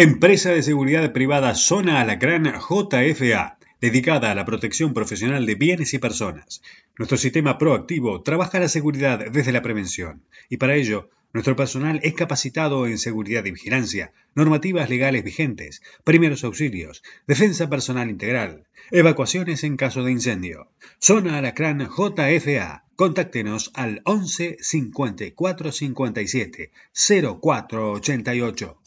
Empresa de seguridad privada Zona Alacrán JFA, dedicada a la protección profesional de bienes y personas. Nuestro sistema proactivo trabaja la seguridad desde la prevención y para ello nuestro personal es capacitado en seguridad y vigilancia, normativas legales vigentes, primeros auxilios, defensa personal integral, evacuaciones en caso de incendio. Zona Alacrán JFA. Contáctenos al 11 54 57 04 88.